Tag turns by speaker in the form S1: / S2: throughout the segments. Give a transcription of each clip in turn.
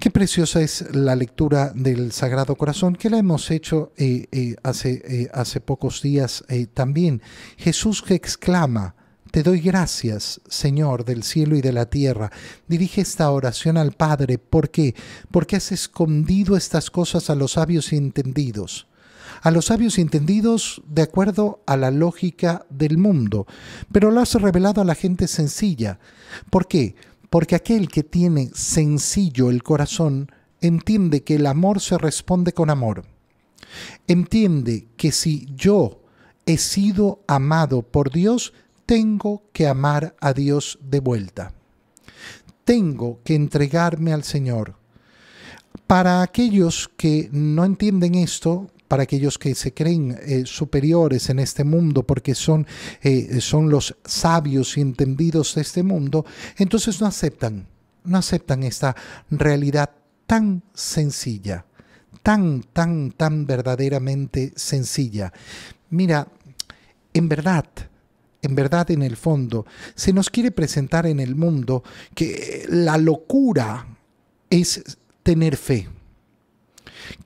S1: Qué preciosa es la lectura del Sagrado Corazón, que la hemos hecho eh, eh, hace, eh, hace, pocos días también. Jesús que exclama, te doy gracias, Señor del cielo y de la tierra. Dirige esta oración al Padre. ¿Por qué? Porque has escondido estas cosas a los sabios entendidos a los sabios entendidos de acuerdo a la lógica del mundo, pero lo has revelado a la gente sencilla. ¿Por qué? porque aquel que tiene sencillo el corazón entiende que el amor se responde con amor. Entiende que si yo he sido amado por Dios, tengo que amar a Dios de vuelta. Tengo que entregarme al Señor. Para aquellos que no entienden esto, para aquellos que se creen eh, superiores en este mundo porque son, eh, son los sabios y entendidos de este mundo, entonces no aceptan, no aceptan esta realidad tan sencilla, tan, tan, tan verdaderamente sencilla. Mira, en verdad, en verdad en el fondo, se nos quiere presentar en el mundo que la locura es tener fe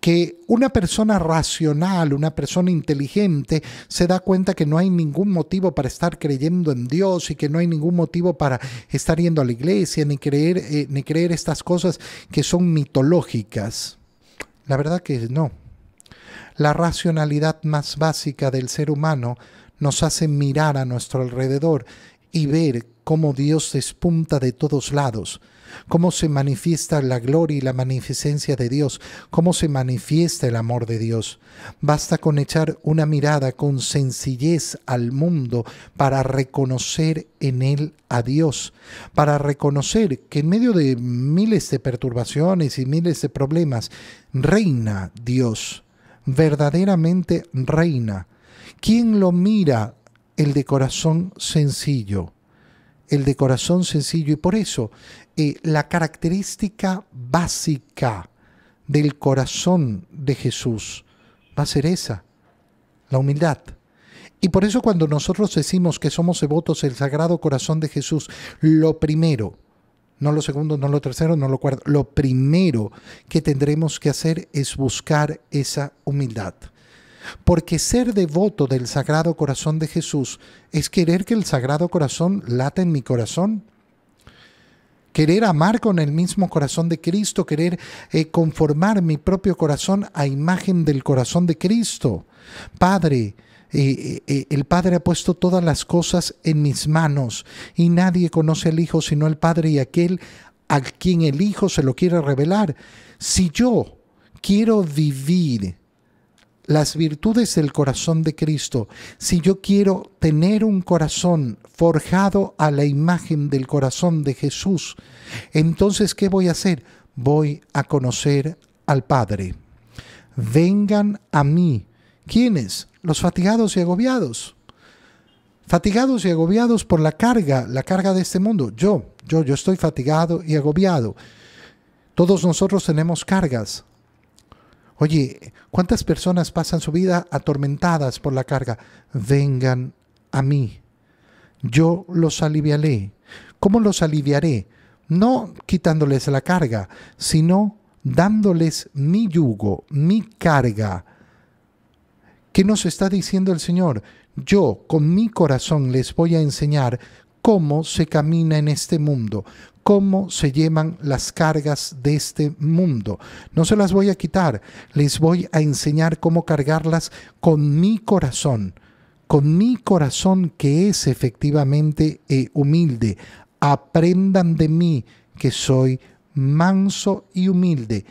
S1: que una persona racional, una persona inteligente, se da cuenta que no hay ningún motivo para estar creyendo en Dios y que no hay ningún motivo para estar yendo a la iglesia ni creer, eh, ni creer estas cosas que son mitológicas. La verdad que no. La racionalidad más básica del ser humano nos hace mirar a nuestro alrededor y ver cómo Dios despunta de todos lados, cómo se manifiesta la gloria y la magnificencia de Dios, cómo se manifiesta el amor de Dios. Basta con echar una mirada con sencillez al mundo para reconocer en él a Dios, para reconocer que en medio de miles de perturbaciones y miles de problemas, reina Dios, verdaderamente reina. ¿Quién lo mira el de corazón sencillo, el de corazón sencillo. Y por eso eh, la característica básica del corazón de Jesús va a ser esa, la humildad. Y por eso cuando nosotros decimos que somos devotos del Sagrado Corazón de Jesús, lo primero, no lo segundo, no lo tercero, no lo cuarto. Lo primero que tendremos que hacer es buscar esa humildad porque ser devoto del Sagrado Corazón de Jesús es querer que el Sagrado Corazón late en mi corazón. Querer amar con el mismo corazón de Cristo, querer eh, conformar mi propio corazón a imagen del corazón de Cristo. Padre, eh, eh, el Padre ha puesto todas las cosas en mis manos y nadie conoce al Hijo sino el Padre y aquel a quien el Hijo se lo quiere revelar. Si yo quiero vivir las virtudes del corazón de Cristo, si yo quiero tener un corazón forjado a la imagen del corazón de Jesús, entonces ¿qué voy a hacer? Voy a conocer al Padre. Vengan a mí. ¿Quiénes? Los fatigados y agobiados. Fatigados y agobiados por la carga, la carga de este mundo. Yo, yo, yo estoy fatigado y agobiado. Todos nosotros tenemos cargas, Oye, ¿cuántas personas pasan su vida atormentadas por la carga? Vengan a mí. Yo los aliviaré. ¿Cómo los aliviaré? No quitándoles la carga, sino dándoles mi yugo, mi carga. ¿Qué nos está diciendo el Señor? Yo con mi corazón les voy a enseñar cómo se camina en este mundo, cómo se llevan las cargas de este mundo. No se las voy a quitar, les voy a enseñar cómo cargarlas con mi corazón, con mi corazón que es efectivamente eh, humilde. Aprendan de mí que soy manso y humilde.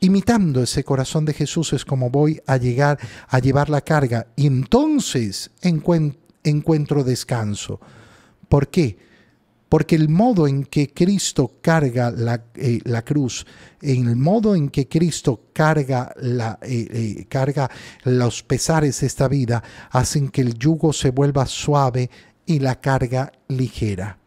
S1: Imitando ese corazón de Jesús es como voy a llegar a llevar la carga y entonces encuentro descanso. ¿Por qué? porque el modo en que Cristo carga eh, la, cruz, en el modo en que Cristo carga, la, eh, eh, carga los pesares de esta vida, hacen que el yugo se vuelva suave y la carga ligera.